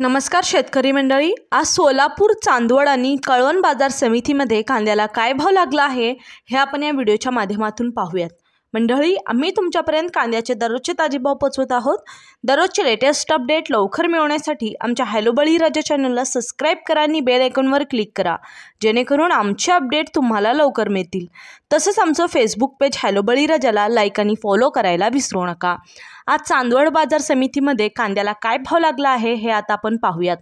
नमस्कार शेतकरी मंडळी आज सोलापूर चांदवड आणि कळवण बाजार समितीमध्ये कांद्याला काय भाव लागला आहे हे आपण या व्हिडिओच्या माध्यमातून पाहूयात मंडळी आम्ही तुमच्यापर्यंत कांद्याचे दररोजचे ताजे भाव पोचवत आहोत दररोजचे लेटेस्ट अपडेट लवकर मिळवण्यासाठी आमच्या हॅलोबळी राजा चॅनलला सबस्क्राईब करा आणि बेल आयकॉनवर क्लिक करा जेणेकरून आमचे अपडेट तुम्हाला लवकर मिळतील तसंच आमचं फेसबुक पेज हॅलोबळी राजाला लाईक आणि फॉलो करायला विसरू नका आज चांदवड बाजार समितीमध्ये कांद्याला काय भाव लागला आहे हे आता आपण पाहूयात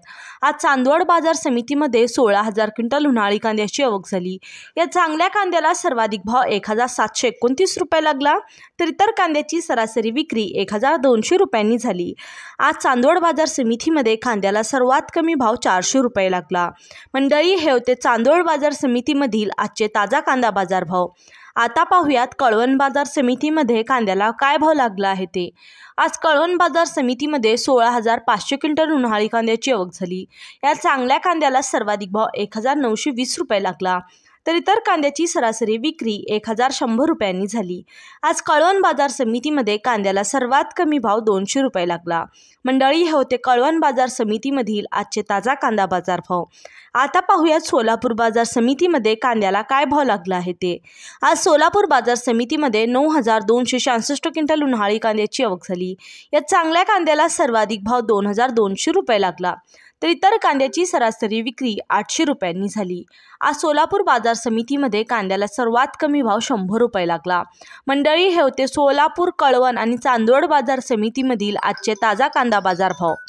आज चांदवड बाजार समितीमध्ये सोळा हजार क्विंटल उन्हाळी कांद्याची आवक झाली या चांगल्या कांद्याला सर्वाधिक भाव एक हजार सातशे एकोणतीस रुपये लागला तर इतर कांद्याची सरासरी विक्री एक हजार दोनशे रुपयांनी झाली आज चांदवड बाजार समितीमध्ये कांद्याला सर्वात कमी भाव चारशे रुपये लागला मंडळी हे होते चांदवड बाजार समितीमधील आजचे ताजा कांदा बाजार भाव आता पाहूयात कळवण बाजार समितीमध्ये कांद्याला काय भाव लागला आहे ते आज कळवण बाजार समितीमध्ये सोळा हजार पाचशे क्विंटल उन्हाळी कांद्याची आवक झाली या चांगल्या कांद्याला सर्वाधिक भाव एक हजार नऊशे वीस रुपये लागला तर इतर कांद्याची सरासरी विक्री एक हजार शंभर रुपयांनी झाली आज कळवण बाजार समितीमध्ये कांद्याला सर्वात कमी भाव दोनशे रुपये लागला मंडळी हे होते कळवण बाजार समितीमधील आजचे ताजा कांदा बाजार भाव आता पाहूयात सोलापूर बाजार समितीमध्ये कांद्याला काय भाव लागला आहे ते आज सोलापूर बाजार समितीमध्ये नऊ हजार दोनशे शहासष्ट क्विंटल उन्हाळी कांद्याची आवक झाली या चांगल्या कांद्याला सर्वाधिक भाव दोन हजार दोनशे रुपये लागला तर इतर कांद्याची सरासरी विक्री आठशे रुपयांनी झाली आज सोलापूर बाजार समितीमध्ये कांद्याला सर्वात कमी भाव शंभर रुपये लागला मंडळी हे होते सोलापूर कळवण आणि चांदवड बाजार समितीमधील आजचे ताजा कांदा बाजार भाव